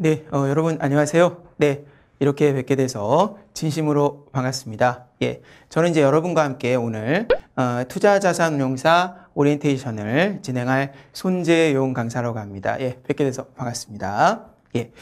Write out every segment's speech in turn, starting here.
네, 어, 여러분 안녕하세요. 네, 이렇게 뵙게 돼서 진심으로 반갑습니다. 예, 저는 이제 여러분과 함께 오늘 어, 투자자산운용사 오리엔테이션을 진행할 손재용 강사라고 합니다. 예, 뵙게 돼서 반갑습니다. 예,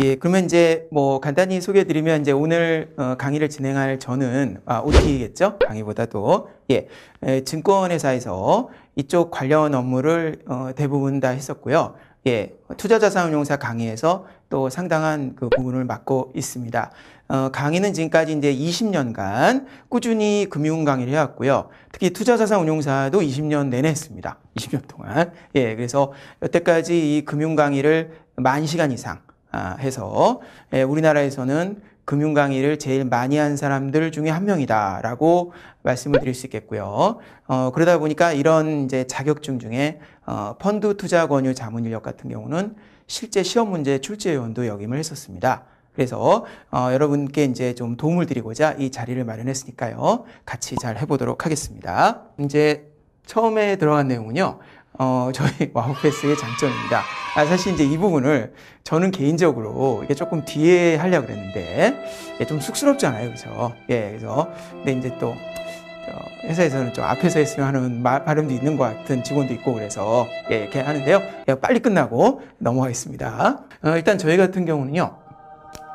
예, 그러면 이제 뭐 간단히 소개해드리면 이제 오늘 어, 강의를 진행할 저는 아, OT겠죠? 강의보다도 예, 에, 증권회사에서 이쪽 관련 업무를 어, 대부분 다 했었고요. 예, 투자자산운용사 강의에서 또 상당한 그 부분을 맡고 있습니다. 어, 강의는 지금까지 이제 20년간 꾸준히 금융 강의를 해왔고요. 특히 투자자산운용사도 20년 내내 했습니다. 20년 동안. 예, 그래서 여태까지 이 금융 강의를 만 시간 이상 아, 해서 예, 우리나라에서는 금융 강의를 제일 많이 한 사람들 중에 한 명이다라고 말씀을 드릴 수 있겠고요. 어, 그러다 보니까 이런 이제 자격증 중에 어, 펀드 투자 권유 자문 인력 같은 경우는 실제 시험 문제 출제 위원도 역임을 했었습니다. 그래서 어, 여러분께 이제 좀 도움을 드리고자 이 자리를 마련했으니까요. 같이 잘 해보도록 하겠습니다. 이제 처음에 들어간 내용은요. 어, 저희 와우패스의 장점입니다. 아, 사실 이제 이 부분을 저는 개인적으로 이게 조금 뒤에 하려고 그랬는데, 예, 좀 쑥스럽잖아요. 그죠? 예, 그래서. 근데 이제 또, 어, 회사에서는 좀 앞에서 했으면 하는 말, 발음도 있는 것 같은 직원도 있고 그래서 예, 이렇게 하는데요. 예, 빨리 끝나고 넘어가겠습니다. 어, 일단 저희 같은 경우는요,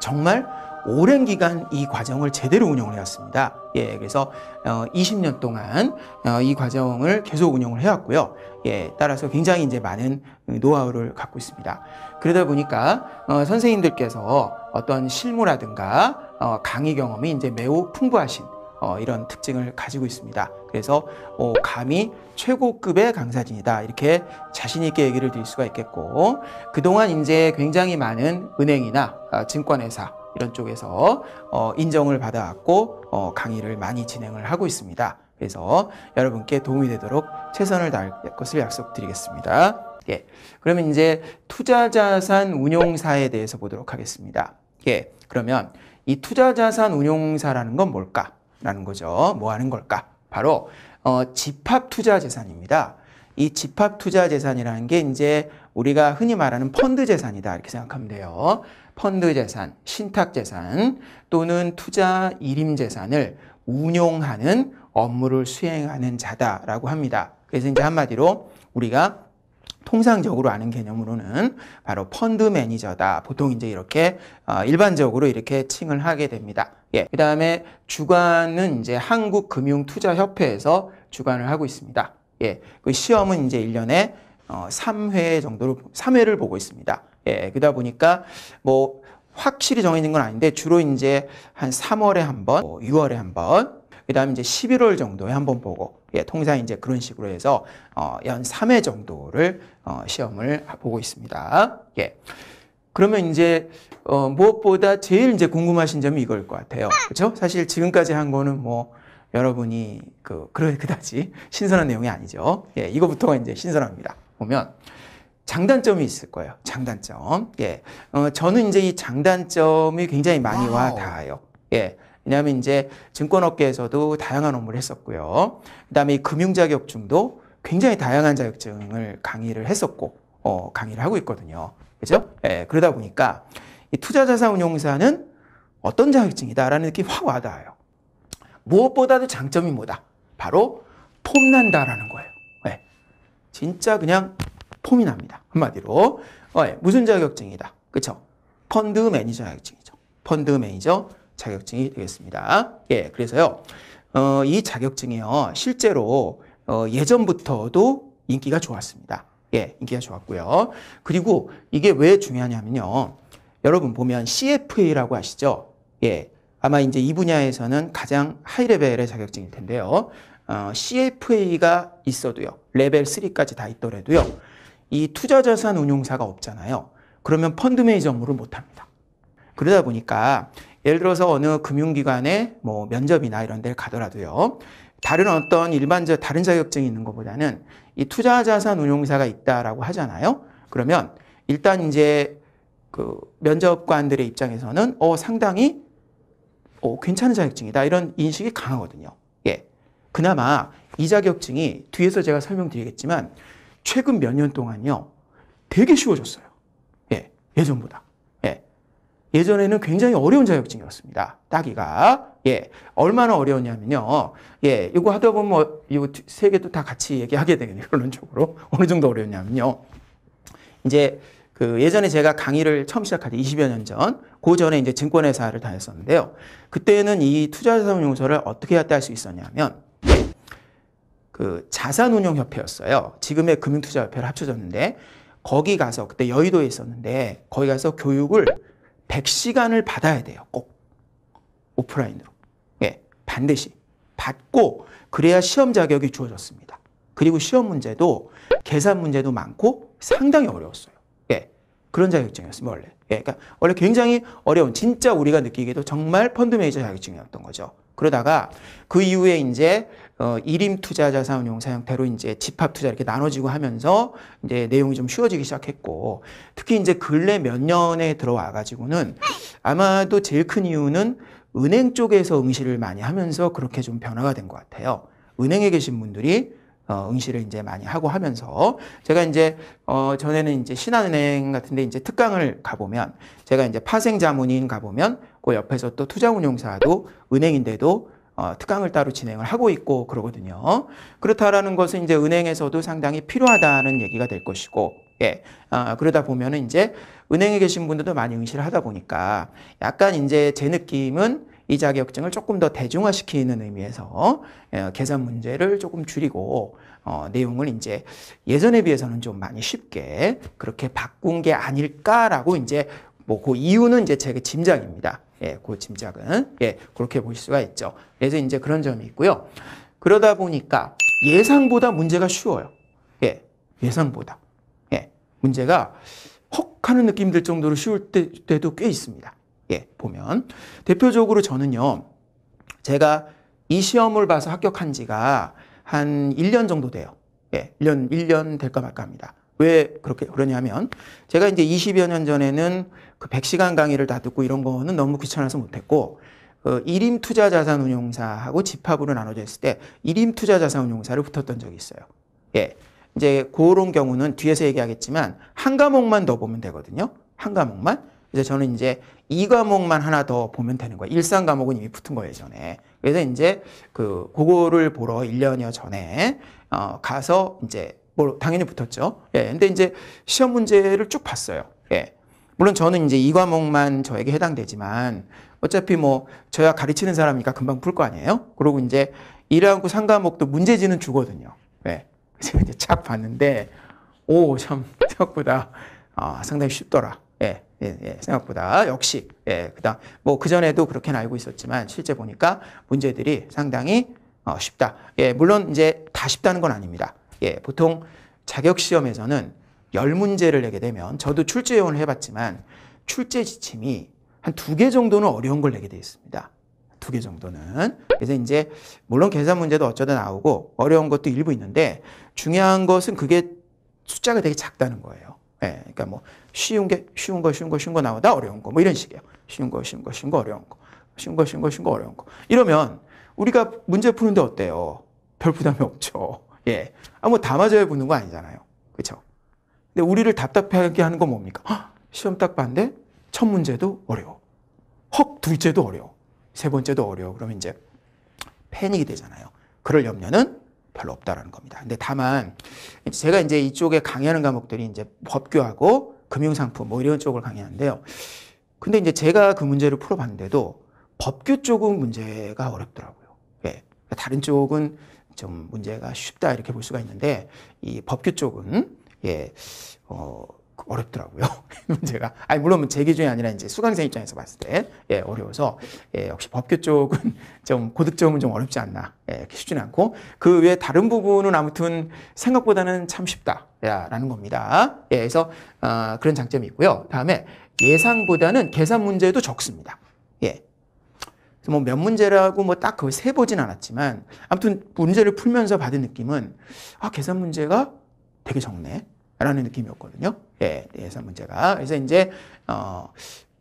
정말 오랜 기간 이 과정을 제대로 운영을 해왔습니다. 예, 그래서 20년 어, 동안 어, 이 과정을 계속 운영을 해왔고요. 예, 따라서 굉장히 이제 많은 노하우를 갖고 있습니다. 그러다 보니까 어, 선생님들께서 어떤 실무라든가 강의 경험이 이제 매우 풍부하신 이런 특징을 가지고 있습니다. 그래서 감히 최고급의 강사진이다 이렇게 자신 있게 얘기를 드릴 수가 있겠고 그동안 이제 굉장히 많은 은행이나 증권회사 이런 쪽에서 어, 인정을 받아왔고 어, 강의를 많이 진행을 하고 있습니다. 그래서 여러분께 도움이 되도록 최선을 다할 것을 약속드리겠습니다. 예. 그러면 이제 투자자산 운용사에 대해서 보도록 하겠습니다. 예. 그러면 이 투자자산 운용사라는 건 뭘까? 라는 거죠. 뭐 하는 걸까? 바로 어, 집합 투자 재산입니다. 이 집합 투자 재산이라는 게 이제 우리가 흔히 말하는 펀드 재산이다 이렇게 생각하면 돼요. 펀드 재산, 신탁 재산 또는 투자 일임 재산을 운용하는 업무를 수행하는 자다라고 합니다. 그래서 이제 한마디로 우리가 통상적으로 아는 개념으로는 바로 펀드 매니저다. 보통 이제 이렇게 어, 일반적으로 이렇게 칭을 하게 됩니다. 예. 그 다음에 주관은 이제 한국금융투자협회에서 주관을 하고 있습니다. 예. 그 시험은 이제 1년에 3회 어, 정도로, 3회를 보고 있습니다. 예, 그러다 보니까 뭐 확실히 정해진 건 아닌데 주로 이제 한 3월에 한 번, 6월에 뭐 한 번, 그다음에 이제 11월 정도에 한 번 보고 예, 통상 이제 그런 식으로 해서 어, 연 3회 정도를 어, 시험을 보고 있습니다. 예. 그러면 이제 어, 무엇보다 제일 이제 궁금하신 점이 이걸 것 같아요. 그렇죠? 사실 지금까지 한 거는 뭐 여러분이 그 그다지 신선한 내용이 아니죠. 예, 이거부터가 이제 신선합니다. 보면 장단점이 있을 거예요. 장단점. 예. 어, 저는 이제 이 장단점이 굉장히 많이 와 닿아요. 예. 왜냐하면 이제 증권업계에서도 다양한 업무를 했었고요. 그 다음에 금융자격증도 굉장히 다양한 자격증을 강의를 했었고, 어, 강의를 하고 있거든요. 그죠? 예, 그러다 보니까 이 투자자산운용사는 어떤 자격증이다라는 느낌이 확 와닿아요. 무엇보다도 장점이 뭐다? 바로 폼난다라는 거예요. 예. 진짜 그냥 폼이 납니다. 한마디로 어, 예. 무슨 자격증이다? 그렇죠? 펀드 매니저 자격증이죠. 펀드 매니저 자격증이 되겠습니다. 예, 그래서요. 어, 이 자격증이요. 실제로 어, 예전부터도 인기가 좋았습니다. 예, 인기가 좋았고요. 그리고 이게 왜 중요하냐면요. 여러분 보면 CFA라고 아시죠? 예, 아마 이제 이 분야에서는 가장 하이 레벨의 자격증일 텐데요. 어, CFA가 있어도요. 레벨 3까지 다 있더라도요. 이 투자자산 운용사가 없잖아요. 그러면 펀드 매니저 업무를 못합니다. 그러다 보니까 예를 들어서 어느 금융기관에 뭐 면접이나 이런 데를 가더라도요. 다른 어떤 일반적 다른 자격증이 있는 것보다는 이 투자자산 운용사가 있다라고 하잖아요. 그러면 일단 이제 그 면접관들의 입장에서는 어 상당히 어 괜찮은 자격증이다 이런 인식이 강하거든요. 예. 그나마 이 자격증이 뒤에서 제가 설명드리겠지만 최근 몇 년 동안요. 되게 쉬워졌어요. 예, 예전보다. 예. 예전에는 굉장히 어려운 자격증이었습니다. 따기가. 예. 얼마나 어려웠냐면요. 예. 이거 하다 보면 뭐, 이거 세 개도 다 같이 얘기하게 되겠네요. 결론적으로. 어느 정도 어려웠냐면요. 이제 그 예전에 제가 강의를 처음 시작할 때 20여 년 전, 그 전에 이제 증권회사를 다녔었는데요. 그때는 이 투자자산용서를 어떻게 할때 할수 있었냐면, 그 자산운용협회였어요. 지금의 금융투자협회를 합쳐졌는데 거기 가서 그때 여의도에 있었는데 거기 가서 교육을 100시간을 받아야 돼요. 꼭 오프라인으로. 예, 반드시 받고 그래야 시험 자격이 주어졌습니다. 그리고 시험 문제도 계산 문제도 많고 상당히 어려웠어요. 예, 그런 자격증이었습니다 원래. 예, 그러니까 원래 굉장히 어려운 진짜 우리가 느끼기에도 정말 펀드 매니저 자격증이었던 거죠. 그러다가 그 이후에 이제 어, 일임 투자 자산 운용 사형태로 이제 집합 투자 이렇게 나눠지고 하면서 이제 내용이 좀 쉬워지기 시작했고 특히 이제 근래 몇 년에 들어와 가지고는 아마도 제일 큰 이유는 은행 쪽에서 응시를 많이 하면서 그렇게 좀 변화가 된 것 같아요. 은행에 계신 분들이 어, 응시를 이제 많이 하고 하면서 제가 이제 어 전에는 이제 신한은행 같은데 이제 특강을 가보면 제가 이제 파생자문인 가보면 그 옆에서 또 투자운용사도 은행인데도 어, 특강을 따로 진행을 하고 있고 그러거든요. 그렇다라는 것은 이제 은행에서도 상당히 필요하다는 얘기가 될 것이고, 예. 아, 그러다 보면은 이제 은행에 계신 분들도 많이 응시를 하다 보니까 약간 이제 제 느낌은 이 자격증을 조금 더 대중화시키는 의미에서 예, 계산 문제를 조금 줄이고 어, 내용을 이제 예전에 비해서는 좀 많이 쉽게 그렇게 바꾼 게 아닐까라고 이제 뭐 그 이유는 이제 제 짐작입니다. 예, 그 짐작은 예, 그렇게 보실 수가 있죠. 그래서 이제 그런 점이 있고요. 그러다 보니까 예상보다 문제가 쉬워요. 예, 예상보다. 예, 문제가 헉 하는 느낌 들 정도로 쉬울 때, 때도 꽤 있습니다. 예, 보면. 대표적으로 저는요, 제가 이 시험을 봐서 합격한 지가 한 1년 정도 돼요. 예, 1년, 1년 될까 말까 합니다. 왜 그렇게 그러냐면 제가 이제 20여 년 전에는 그 100시간 강의를 다 듣고 이런 거는 너무 귀찮아서 못했고 그 1임 투자 자산 운용사하고 집합으로 나눠져 있을 때 1임 투자 자산 운용사를 붙었던 적이 있어요. 예. 이제 그런 경우는 뒤에서 얘기하겠지만 한 과목만 더 보면 되거든요. 한 과목만. 이제 저는 이제 이 과목만 하나 더 보면 되는 거예요. 일상 과목은 이미 붙은 거예요, 전에. 그래서 이제 그 그거를 보러 1년여 전에 어 가서 이제 뭐 당연히 붙었죠. 예. 근데 이제 시험 문제를 쭉 봤어요. 예. 물론 저는 이제 이 과목만 저에게 해당되지만 어차피 뭐 저야 가르치는 사람이니까 금방 풀 거 아니에요. 그리고 이제 1하고 3과목도 문제지는 주거든요. 예. 그래서 이제 착 봤는데 오, 참 생각보다 아, 상당히 쉽더라. 예. 예, 예, 생각보다 역시 예, 그다음 뭐 그전에도 그렇게는 알고 있었지만 실제 보니까 문제들이 상당히 어, 쉽다. 예, 물론 이제 다 쉽다는 건 아닙니다. 예, 보통 자격시험에서는 열문제를 내게 되면 저도 출제 요원을 해봤지만 출제 지침이 한 두 개 정도는 어려운 걸 내게 되어 있습니다. 두 개 정도는. 그래서 이제 물론 계산 문제도 어쩌다 나오고 어려운 것도 일부 있는데 중요한 것은 그게 숫자가 되게 작다는 거예요. 예, 그러니까 뭐 쉬운 게 쉬운 거 쉬운 거 쉬운 거 나오다 어려운 거 뭐 이런 식이에요. 쉬운 거 쉬운 거 쉬운 거 어려운 거 쉬운 거 쉬운 거 쉬운 거 어려운 거 이러면 우리가 문제 푸는데 어때요? 별 부담이 없죠. 예. 아, 뭐다 맞아야 붙는 거 아니잖아요. 그렇죠? 근데 우리를 답답하게 하는 건 뭡니까? 헉, 시험 딱 봤는데 첫 문제도 어려워. 헉, 둘째도 어려워. 세 번째도 어려워. 그러면 이제 패닉이 되잖아요. 그럴 염려는 별로 없다라는 겁니다. 근데 다만 제가 이제 이쪽에 강의하는 과목들이 이제 법규하고 금융상품 뭐 이런 쪽을 강의하는데요. 근데 이제 제가 그 문제를 풀어봤는데도 법규 쪽은 문제가 어렵더라고요. 예. 다른 쪽은 좀 문제가 쉽다 이렇게 볼 수가 있는데 이 법규 쪽은 예, 어, 어렵더라고요. 문제가. 아니, 물론 제 기준이 아니라 이제 수강생 입장에서 봤을 때, 예, 어려워서, 예, 역시 법규 쪽은 좀 고득점은 좀 어렵지 않나. 예, 이렇게 쉽지는 않고. 그 외에 다른 부분은 아무튼 생각보다는 참 쉽다. 야, 라는 겁니다. 예, 그래서, 어, 그런 장점이 있고요. 다음에 예상보다는 계산 문제도 적습니다. 뭐몇 문제라고 뭐 딱 그걸 세보진 않았지만 아무튼 문제를 풀면서 받은 느낌은 아, 계산 문제가 되게 적네. 라는 느낌이었거든요. 예, 계산 문제가. 그래서 이제, 어,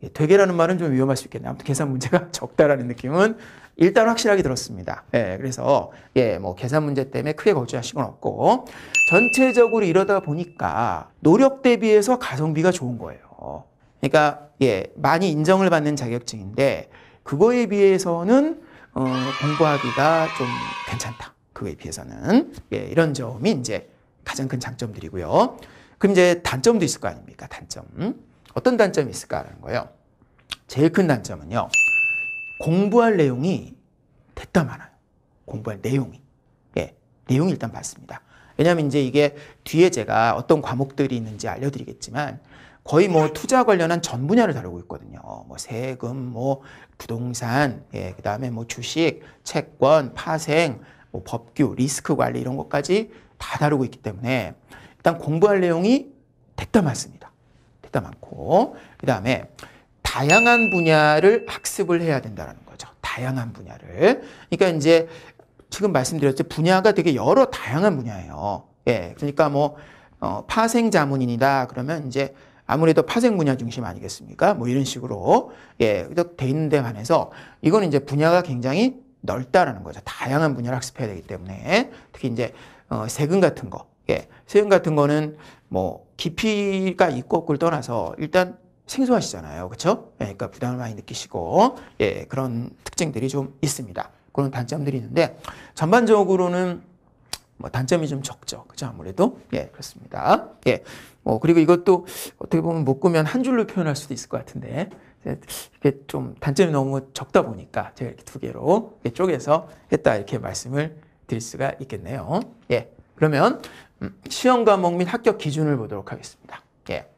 예, 되게라는 말은 좀 위험할 수 있겠네요. 아무튼 계산 문제가 적다라는 느낌은 일단 확실하게 들었습니다. 예, 그래서, 예, 뭐, 계산 문제 때문에 크게 걱정하실 건 없고, 전체적으로 이러다 보니까 노력 대비해서 가성비가 좋은 거예요. 그러니까, 예, 많이 인정을 받는 자격증인데, 그거에 비해서는 어, 공부하기가 좀 괜찮다. 그거에 비해서는 예, 이런 점이 이제 가장 큰 장점들이고요. 그럼 이제 단점도 있을 거 아닙니까? 단점. 어떤 단점이 있을까라는 거예요. 제일 큰 단점은요. 공부할 내용이 됐다 많아요. 공부할 내용이. 예, 내용 일단 봤습니다. 왜냐하면 이제 이게 뒤에 제가 어떤 과목들이 있는지 알려드리겠지만 거의 뭐 투자 관련한 전 분야를 다루고 있거든요. 뭐 세금, 뭐 부동산, 예, 그 다음에 뭐 주식, 채권, 파생, 뭐 법규, 리스크 관리 이런 것까지 다 다루고 있기 때문에 일단 공부할 내용이 됐다 많습니다. 됐다 많고 그 다음에 다양한 분야를 학습을 해야 된다는 거죠. 다양한 분야를. 그러니까 이제 지금 말씀드렸죠. 분야가 되게 여러 다양한 분야예요. 예. 그러니까 뭐 어, 파생 자문인이다 그러면 이제 아무래도 파생 분야 중심 아니겠습니까? 뭐 이런 식으로 예, 돼 있는데 반해서 이건 이제 분야가 굉장히 넓다라는 거죠. 다양한 분야를 학습해야 되기 때문에 특히 이제 어, 세금 같은 거, 예, 세금 같은 거는 뭐 깊이가 있고 없고를 떠나서 일단 생소하시잖아요, 그렇죠? 그러니까 부담을 많이 느끼시고 예, 그런 특징들이 좀 있습니다. 그런 단점들이 있는데 전반적으로는 뭐 단점이 좀 적죠. 그죠? 아무래도. 예, 그렇습니다. 예. 뭐, 그리고 이것도 어떻게 보면 묶으면한 줄로 표현할 수도 있을 것 같은데. 이게 좀 단점이 너무 적다 보니까 제가 이렇게 두 개로 이렇게 쪼개서 했다 이렇게 말씀을 드릴 수가 있겠네요. 예. 그러면 음, 시험 과목 및 합격 기준을 보도록 하겠습니다. 예.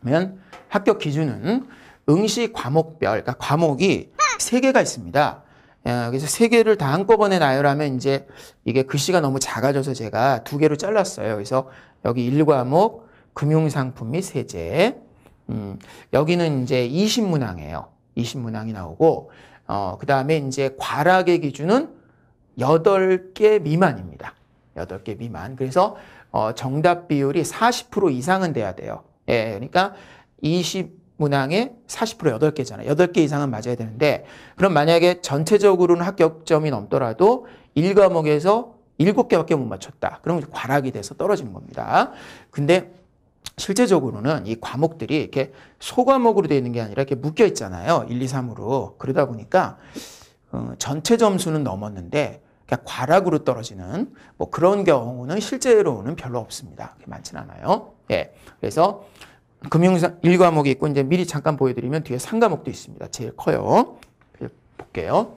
그러면 합격 기준은 응시 과목별, 그러니까 과목이 세개가 있습니다. 예, 그래서 세 개를 다 한꺼번에 나열하면 이제 이게 글씨가 너무 작아져서 제가 두 개로 잘랐어요. 그래서 여기 1과목 금융상품 및 세제. 음, 여기는 이제 20문항이에요. 20문항이 나오고 어, 그다음에 이제 과락의 기준은 8개 미만입니다. 8개 미만. 그래서 어, 정답 비율이 40% 이상은 돼야 돼요. 예, 그러니까 20 문항의 40% 8개잖아요. 8개 이상은 맞아야 되는데 그럼 만약에 전체적으로는 합격점이 넘더라도 1과목에서 7개밖에 못 맞췄다. 그럼 과락이 돼서 떨어진 겁니다. 근데 실제적으로는 이 과목들이 이렇게 소과목으로 되어 있는 게 아니라 이렇게 묶여 있잖아요. 1, 2, 3으로. 그러다 보니까 어, 전체 점수는 넘었는데 그러 그러니까 과락으로 떨어지는 뭐 그런 경우는 실제로는 별로 없습니다. 많진 않아요. 예. 그래서 금융상 1과목이 있고 이제 미리 잠깐 보여드리면 뒤에 3과목도 있습니다. 제일 커요. 볼게요.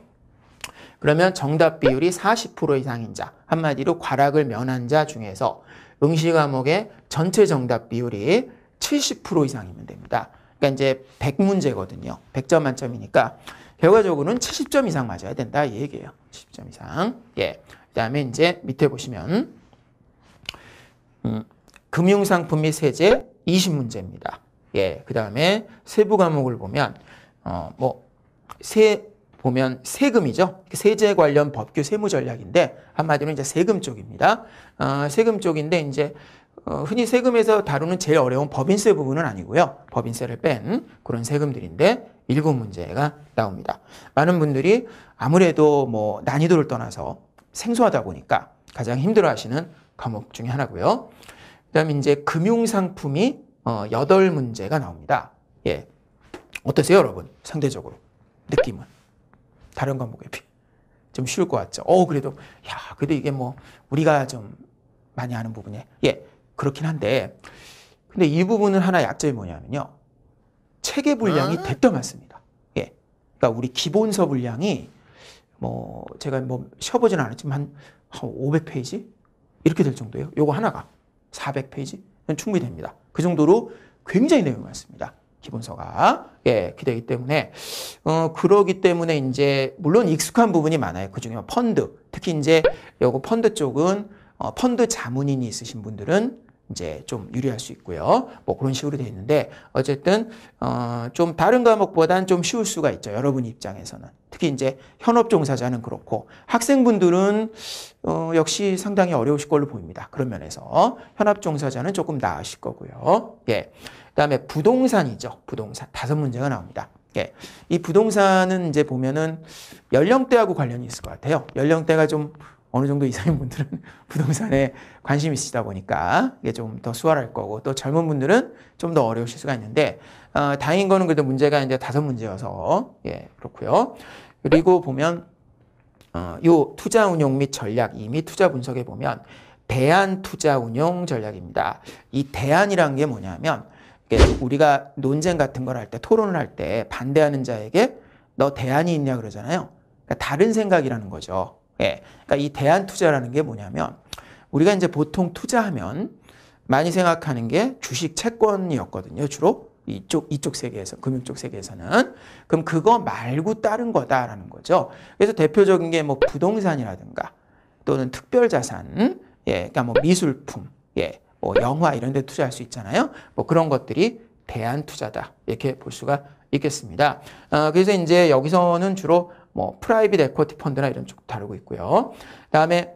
그러면 정답 비율이 40% 이상인 자, 한마디로 과락을 면한 자 중에서 응시 과목의 전체 정답 비율이 70% 이상이면 됩니다. 그러니까 이제 100문제거든요. 100점 만점이니까 결과적으로는 70점 이상 맞아야 된다 이 얘기예요. 70점 이상. 예. 그다음에 이제 밑에 보시면 음, 금융상품 및 세제, 20문제입니다. 예, 그 다음에 세부 과목을 보면 어, 뭐 세, 보면 세금이죠. 세제 관련 법규 세무 전략인데 한마디로 이제 세금 쪽입니다. 어, 세금 쪽인데 이제 어, 흔히 세금에서 다루는 제일 어려운 법인세 부분은 아니고요. 법인세를 뺀 그런 세금들인데 일곱 문제가 나옵니다. 많은 분들이 아무래도 뭐 난이도를 떠나서 생소하다 보니까 가장 힘들어하시는 과목 중에 하나고요. 그다음 에 이제 금융 상품이 어, 8문제가 나옵니다. 예. 어떠세요, 여러분? 상대적으로 느낌은 다른 과목에 비해 좀 쉬울 것 같죠. 어, 그래도 야, 그래도 이게 뭐 우리가 좀 많이 아는 부분에 예, 그렇긴 한데 근데 이 부분은 하나 약점이 뭐냐면요. 체계 분량이 대뜸 아. 많습니다. 예. 그러니까 우리 기본서 분량이 뭐 제가 뭐 쉬어보진 않았지만 한 500페이지 이렇게 될 정도예요. 요거 하나가 400페이지? 충분히 됩니다. 그 정도로 굉장히 내용이 많습니다. 기본서가 예 그되기 때문에 어 그러기 때문에 이제 물론 익숙한 부분이 많아요. 그 중에 뭐 펀드 특히 이제 요거 펀드 쪽은 어 펀드 자문인이 있으신 분들은 이제 좀 유리할 수 있고요. 뭐 그런 식으로 되어 있는데 어쨌든 어 좀 다른 과목보다는좀 쉬울 수가 있죠. 여러분 입장에서는 특히 이제 현업 종사자는 그렇고 학생분들은 어 역시 상당히 어려우실 걸로 보입니다. 그런 면에서 현업 종사자는 조금 나으실 거고요. 예. 그다음에 부동산이죠. 부동산 다섯 문제가 나옵니다. 예. 이 부동산은 이제 보면은 연령대하고 관련이 있을 것 같아요. 연령대가 좀 어느 정도 이상인 분들은 부동산에 관심 있으시다 보니까 이게 좀 더 수월할 거고 또 젊은 분들은 좀 더 어려우실 수가 있는데 어, 다행인 거는 그래도 문제가 이제 다섯 문제여서 예 그렇고요. 그리고 보면 어, 요 투자 운용 및 전략 이미 투자 분석에 보면 대안 투자 운용 전략입니다. 이 대안이란 게 뭐냐면 우리가 논쟁 같은 걸 할 때 토론을 할 때 반대하는 자에게 너 대안이 있냐 그러잖아요. 그러니까 다른 생각이라는 거죠. 예. 그러니까 이 대안 투자라는 게 뭐냐면 우리가 이제 보통 투자하면 많이 생각하는 게 주식 채권이었거든요. 주로 이쪽 이쪽 세계에서 금융 쪽 세계에서는 그럼 그거 말고 다른 거다라는 거죠. 그래서 대표적인 게 뭐 부동산이라든가 또는 특별 자산, 예, 그러니까 뭐 미술품, 예, 뭐 영화 이런 데 투자할 수 있잖아요. 뭐 그런 것들이 대안 투자다. 이렇게 볼 수가 있겠습니다. 어, 그래서 이제 여기서는 주로 뭐 프라이빗 에코티 펀드나 이런 쪽 다루고 있고요. 그다음에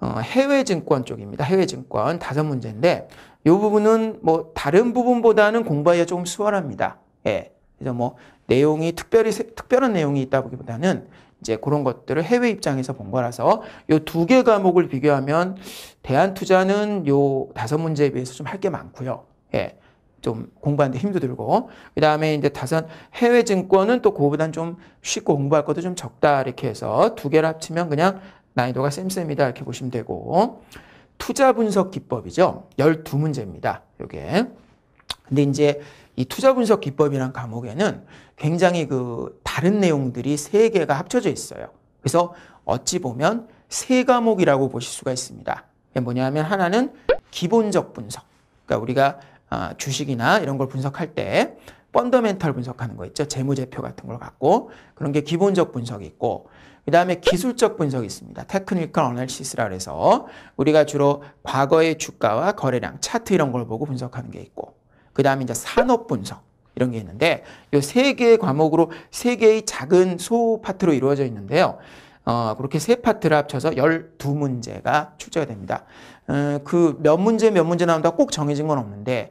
어, 해외 증권 쪽입니다. 해외 증권 다섯 문제인데 이 부분은 뭐 다른 부분보다는 공부하기가 조금 수월합니다. 예. 그래서 뭐 내용이 특별히 특별한 내용이 있다기보다는 보 이제 그런 것들을 해외 입장에서 본 거라서 이 두 개 과목을 비교하면 대한 투자는 요 다섯 문제에 비해서 좀 할 게 많고요. 예. 좀 공부하는데 힘도 들고 그 다음에 이제 다산 해외 증권은 또 그거보단 좀 쉽고 공부할 것도 좀 적다 이렇게 해서 두 개를 합치면 그냥 난이도가 쌤쌤이다 이렇게 보시면 되고 투자 분석 기법이죠. 12문제입니다. 요게. 근데 이제 이 투자 분석 기법이란 과목에는 굉장히 그 다른 내용들이 세 개가 합쳐져 있어요. 그래서 어찌 보면 세 과목이라고 보실 수가 있습니다. 뭐냐면 하나는 기본적 분석. 그러니까 우리가 아, 주식이나 이런 걸 분석할 때 펀더멘털 분석하는 거 있죠. 재무제표 같은 걸 갖고 그런 게 기본적 분석이 있고 그 다음에 기술적 분석이 있습니다. 테크니컬 어널시스라그해서 우리가 주로 과거의 주가와 거래량, 차트 이런 걸 보고 분석하는 게 있고 그 다음에 이제 산업 분석 이런 게 있는데 이 세 개의 과목으로 세 개의 작은 소파트로 이루어져 있는데요. 어, 그렇게 세 파트를 합쳐서 12문제가 출제가 됩니다. 어, 그몇 문제 몇 문제 나온다고 꼭 정해진 건 없는데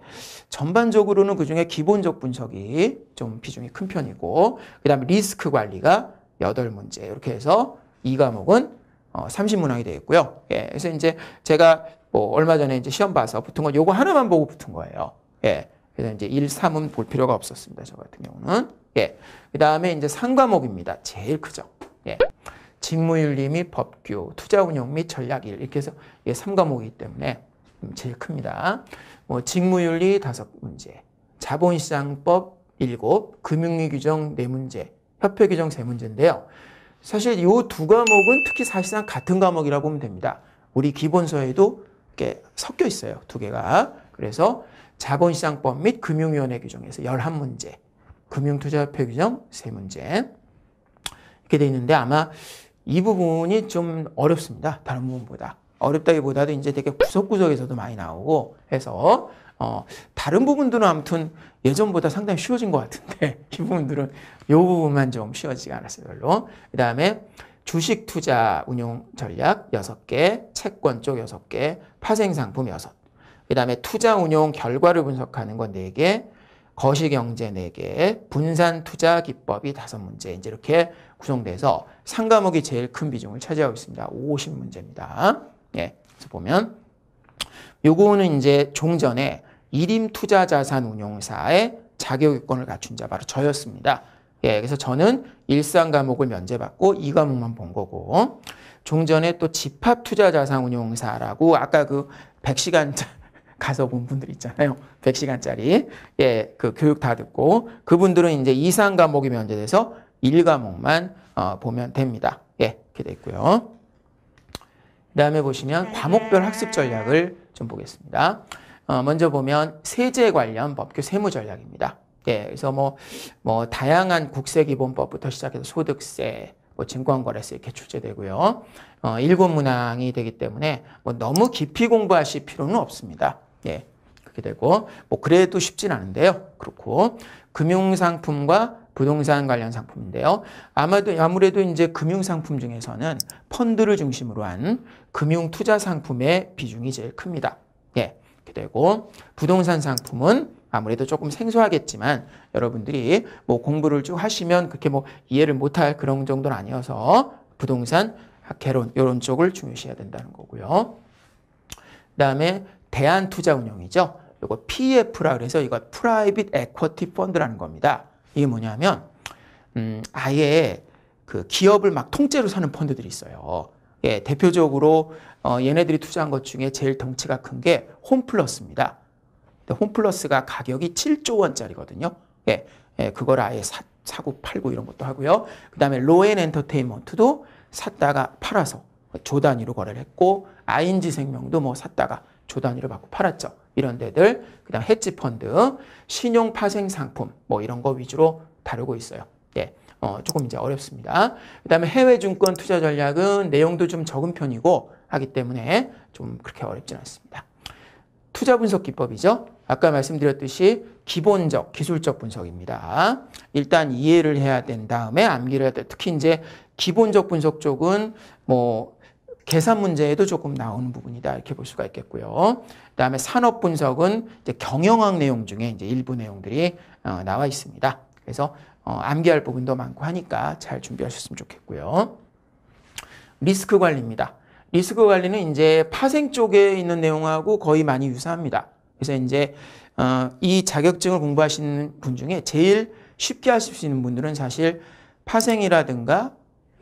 전반적으로는 그중에 기본적 분석이 좀 비중이 큰 편이고 그 다음에 리스크 관리가 8문제 이렇게 해서 이 과목은 어, 30문항이 되어 있고요. 예, 그래서 이제 제가 뭐 얼마 전에 이제 시험 봐서 붙은 건 요거 하나만 보고 붙은 거예요. 예. 그래서 이제 1, 3은 볼 필요가 없었습니다. 저 같은 경우는. 예. 그 다음에 이제 상과목입니다. 제일 크죠. 예. 직무윤리 및 법규, 투자운용 및 전략일 이렇게 해서 이게 3과목이기 때문에 음, 제일 큽니다. 뭐 직무윤리 5문제, 자본시장법 7, 금융위 규정 4문제, 협회 규정 3문제인데요. 사실 이 두 과목은 특히 사실상 같은 과목이라고 보면 됩니다. 우리 기본서에도 이렇게 섞여 있어요. 두 개가. 그래서 자본시장법 및 금융위원회 규정에서 11문제, 금융투자협회 규정 3문제 이렇게 돼 있는데 아마 이 부분이 좀 어렵습니다. 다른 부분보다. 어렵다기보다도 이제 되게 구석구석에서도 많이 나오고 해서 어, 다른 부분들은 아무튼 예전보다 상당히 쉬워진 것 같은데 이 부분들은 이 부분만 좀 쉬워지가 않았어요. 별로. 그 다음에 주식 투자 운용 전략 6개, 채권 쪽 6개, 파생상품 6, 그 다음에 투자 운용 결과를 분석하는 건 4개, 거시경제 4개, 분산투자 기법이 5문제 이제 이렇게 구성돼서 상과목이 제일 큰 비중을 차지하고 있습니다. 50문제입니다. 예, 그래서 보면 요거는 이제 종전에 1임 투자 자산 운용사의 자격 요건을 갖춘 자 바로 저였습니다. 예, 그래서 저는 일상 과목을 면제받고 이 과목만 본 거고 종전에 또 집합 투자 자산 운용사라고 아까 그 100시간 가서 본 분들 있잖아요. 100시간짜리 예, 그 교육 다 듣고 그분들은 이제 이상 과목이 면제돼서 1 과목만 어, 보면 됩니다. 예, 이렇게 돼고요 그다음에 보시면 네. 과목별 학습 전략을 좀 보겠습니다. 어, 먼저 보면 세제 관련 법규 세무 전략입니다. 예, 그래서 뭐, 뭐, 다양한 국세기본법부터 시작해서 소득세, 뭐, 증권거래세 이렇게 출제되고요. 어, 일곱 문항이 되기 때문에 뭐 너무 깊이 공부하실 필요는 없습니다. 예. 그렇게 되고 뭐 그래도 쉽진 않은데요. 그렇고 금융 상품과 부동산 관련 상품인데요. 아마도 아무래도 이제 금융 상품 중에서는 펀드를 중심으로 한 금융 투자 상품의 비중이 제일 큽니다. 예. 이렇게 되고 부동산 상품은 아무래도 조금 생소하겠지만 여러분들이 뭐 공부를 쭉 하시면 그렇게 뭐 이해를 못할 그런 정도는 아니어서 부동산, 아, 개론 이런 쪽을 중요시해야 된다는 거고요. 그다음에 대한투자운용이죠. 이거 PEF라 그래서 이거 프라이빗 에쿼티 펀드라는 겁니다. 이게 뭐냐면 음, 아예 그 기업을 막 통째로 사는 펀드들이 있어요. 예, 대표적으로 어, 얘네들이 투자한 것 중에 제일 덩치가 큰 게 홈플러스입니다. 홈플러스가 가격이 7조 원짜리거든요. 예, 예 그걸 아예 사, 사고 팔고 이런 것도 하고요. 그 다음에 로엔 엔터테인먼트도 샀다가 팔아서 조 단위로 거래를 했고 ING 생명도 뭐 샀다가 조 단위로 받고 팔았죠. 이런 데들, 그 다음 헤지펀드, 신용파생상품 뭐 이런 거 위주로 다루고 있어요. 예. 어, 조금 이제 어렵습니다. 그 다음에 해외 증권 투자 전략은 내용도 좀 적은 편이고 하기 때문에 좀 그렇게 어렵진 않습니다. 투자 분석 기법이죠. 아까 말씀드렸듯이 기본적, 기술적 분석입니다. 일단 이해를 해야 된 다음에 암기를 해야 돼. 특히 이제 기본적 분석 쪽은 뭐 계산 문제에도 조금 나오는 부분이다 이렇게 볼 수가 있겠고요. 그다음에 산업 분석은 이제 경영학 내용 중에 이제 일부 내용들이 어, 나와 있습니다. 그래서 어, 암기할 부분도 많고 하니까 잘 준비하셨으면 좋겠고요. 리스크 관리입니다. 리스크 관리는 이제 파생 쪽에 있는 내용하고 거의 많이 유사합니다. 그래서 이제 어, 이 자격증을 공부하시는 분 중에 제일 쉽게 하실 수 있는 분들은 사실 파생이라든가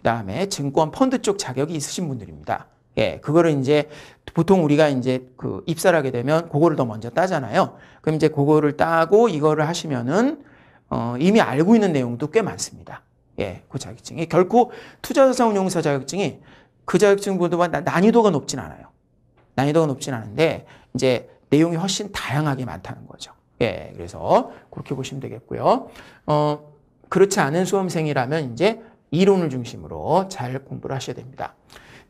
그다음에 증권 펀드 쪽 자격이 있으신 분들입니다. 예, 그거를 이제 보통 우리가 이제 그 입사를 하게 되면 그거를 더 먼저 따잖아요. 그럼 이제 그거를 따고 이거를 하시면은 어, 이미 알고 있는 내용도 꽤 많습니다. 예, 그 자격증이 결코 투자자산운용사 자격증이 그 자격증보다 난이도가 높진 않아요. 난이도가 높진 않은데 이제 내용이 훨씬 다양하게 많다는 거죠. 예, 그래서 그렇게 보시면 되겠고요. 어, 그렇지 않은 수험생이라면 이제 이론을 중심으로 잘 공부를 하셔야 됩니다.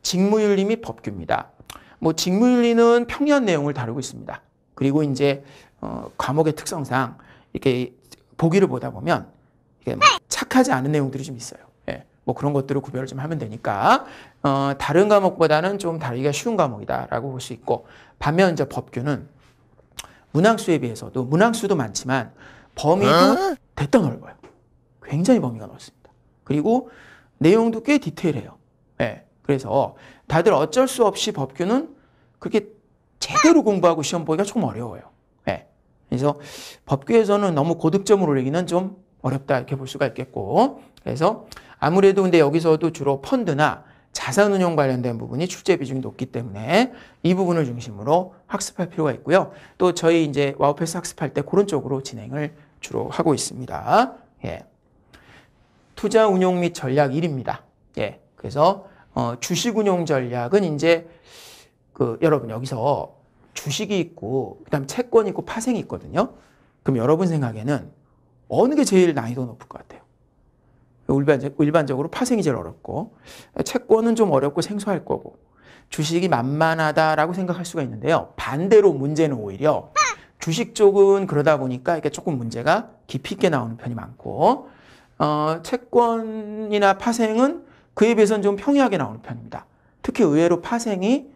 직무윤리 및 법규입니다. 뭐 직무윤리는 평이 내용을 다루고 있습니다. 그리고 이제 어, 과목의 특성상 이렇게 보기를 보다 보면 이게 뭐 착하지 않은 내용들이 좀 있어요. 예. 뭐 그런 것들을 구별을 좀 하면 되니까 어, 다른 과목보다는 좀 다루기가 쉬운 과목이다라고 볼 수 있고 반면 이제 법규는 문항수에 비해서도 문항수도 많지만 범위도 어? 대단 넓어요. 굉장히 범위가 넓습니다. 그리고 내용도 꽤 디테일해요. 네. 그래서 다들 어쩔 수 없이 법규는 그렇게 제대로 공부하고 시험 보기가 좀 어려워요. 네. 그래서 법규에서는 너무 고득점을 올리기는 좀 어렵다 이렇게 볼 수가 있겠고 그래서 아무래도 근데 여기서도 주로 펀드나 자산운용 관련된 부분이 출제 비중이 높기 때문에 이 부분을 중심으로 학습할 필요가 있고요. 또 저희 이제 와우패스 학습할 때 그런 쪽으로 진행을 주로 하고 있습니다. 예. 투자 운용 및 전략 1입니다. 예. 그래서 어, 주식 운용 전략은 이제 그 여러분 여기서 주식이 있고 그다음 채권이 있고 파생이 있거든요. 그럼 여러분 생각에는 어느 게 제일 난이도 높을 것 같아요? 일반적, 으로 파생이 제일 어렵고 채권은 좀 어렵고 생소할 거고 주식이 만만하다라고 생각할 수가 있는데요. 반대로 문제는 오히려 주식 쪽은 그러다 보니까 이게 조금 문제가 깊이 있게 나오는 편이 많고 어, 채권이나 파생은 그에 비해서는 좀 평이하게 나오는 편입니다. 특히 의외로 파생이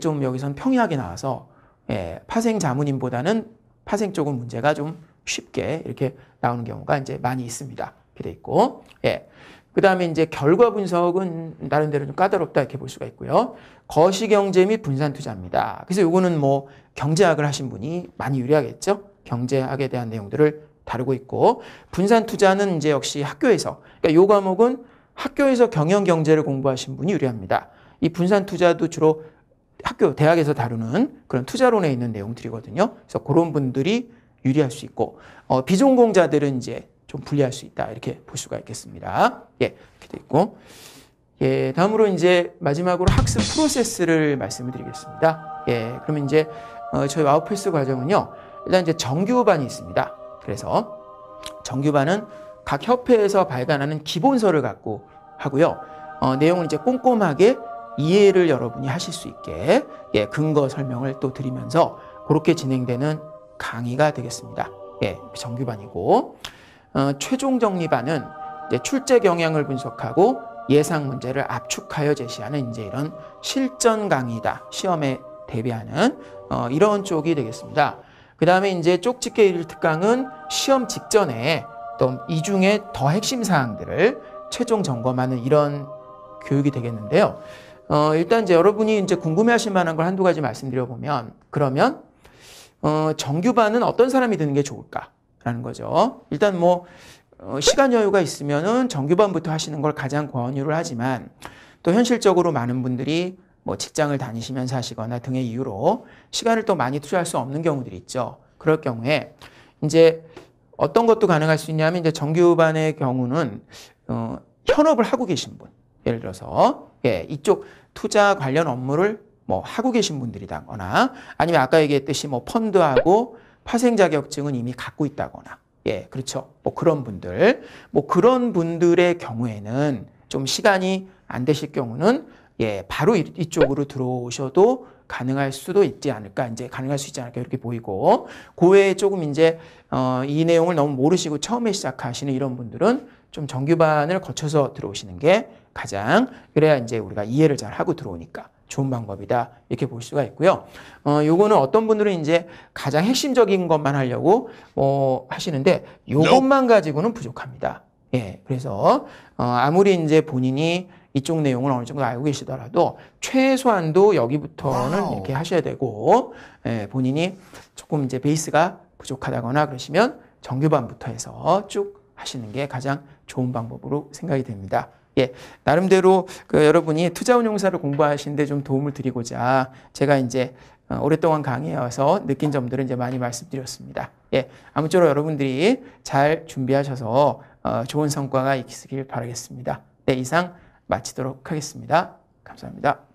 좀 여기선 평이하게 나와서 예, 파생 자문인보다는 파생 쪽은 문제가 좀 쉽게 이렇게 나오는 경우가 이제 많이 있습니다. 이렇게 돼 있고, 예. 그 다음에 이제 결과 분석은 나름대로 좀 까다롭다 이렇게 볼 수가 있고요. 거시경제 및 분산 투자입니다. 그래서 이거는뭐 경제학을 하신 분이 많이 유리하겠죠? 경제학에 대한 내용들을 다루고 있고 분산 투자는 이제 역시 학교에서 그러니까 요 과목은 학교에서 경영 경제를 공부하신 분이 유리합니다. 이 분산 투자도 주로 학교 대학에서 다루는 그런 투자론에 있는 내용들이거든요. 그래서 그런 분들이 유리할 수 있고 어, 비전공자들은 이제 좀 불리할 수 있다 이렇게 볼 수가 있겠습니다. 예, 이렇게 돼 있고 예, 다음으로 이제 마지막으로 학습 프로세스를 말씀을 드리겠습니다. 예, 그러면 이제 어, 저희 와우필스 과정은요. 일단 이제 정규반이 있습니다. 그래서 정규반은 각 협회에서 발간하는 기본서를 갖고 하고요. 어, 내용을 이제 꼼꼼하게 이해를 여러분이 하실 수 있게 예, 근거 설명을 또 드리면서 그렇게 진행되는 강의가 되겠습니다. 예, 정규반이고 어, 최종 정리반은 이제 출제 경향을 분석하고 예상 문제를 압축하여 제시하는 이제 이런 실전 강의다. 시험에 대비하는 어, 이런 쪽이 되겠습니다. 그 다음에 이제 쪽집게 1일 특강은 시험 직전에 또 이 중에 더 핵심 사항들을 최종 점검하는 이런 교육이 되겠는데요. 어, 일단 이제 여러분이 이제 궁금해 하실 만한 걸 한두 가지 말씀드려보면, 그러면, 어, 정규반은 어떤 사람이 드는 게 좋을까라는 거죠. 일단 뭐, 어, 시간 여유가 있으면은 정규반부터 하시는 걸 가장 권유를 하지만, 또 현실적으로 많은 분들이 뭐 직장을 다니시면서 하시거나 등의 이유로 시간을 또 많이 투자할 수 없는 경우들이 있죠. 그럴 경우에 이제 어떤 것도 가능할 수 있냐면 이제 정규반의 경우는 어, 현업을 하고 계신 분 예를 들어서 예, 이쪽 투자 관련 업무를 뭐 하고 계신 분들이다거나 아니면 아까 얘기했듯이 뭐 펀드하고 파생 자격증은 이미 갖고 있다거나 예 그렇죠 뭐 그런 분들 뭐 그런 분들의 경우에는 좀 시간이 안 되실 경우는 예, 바로 이쪽으로 들어오셔도 가능할 수도 있지 않을까, 이제 가능할 수 있지 않을까, 이렇게 보이고, 그 외에 조금 이제, 어, 이 내용을 너무 모르시고 처음에 시작하시는 이런 분들은 좀 정규반을 거쳐서 들어오시는 게 가장, 그래야 이제 우리가 이해를 잘 하고 들어오니까 좋은 방법이다, 이렇게 볼 수가 있고요. 어, 요거는 어떤 분들은 이제 가장 핵심적인 것만 하려고, 어, 하시는데, 요것만 가지고는 부족합니다. 예, 그래서, 어, 아무리 이제 본인이 이쪽 내용을 어느 정도 알고 계시더라도 최소한도 여기부터는 와우. 이렇게 하셔야 되고 예, 본인이 조금 이제 베이스가 부족하다거나 그러시면 정규반부터 해서 쭉 하시는 게 가장 좋은 방법으로 생각이 됩니다. 예, 나름대로 그 여러분이 투자운용사를 공부하시는데 좀 도움을 드리고자 제가 이제 어, 오랫동안 강의해와서 느낀 점들을 이제 많이 말씀드렸습니다. 예, 아무쪼록 여러분들이 잘 준비하셔서 어, 좋은 성과가 있기를 바라겠습니다. 네, 이상 마치도록 하겠습니다. 감사합니다.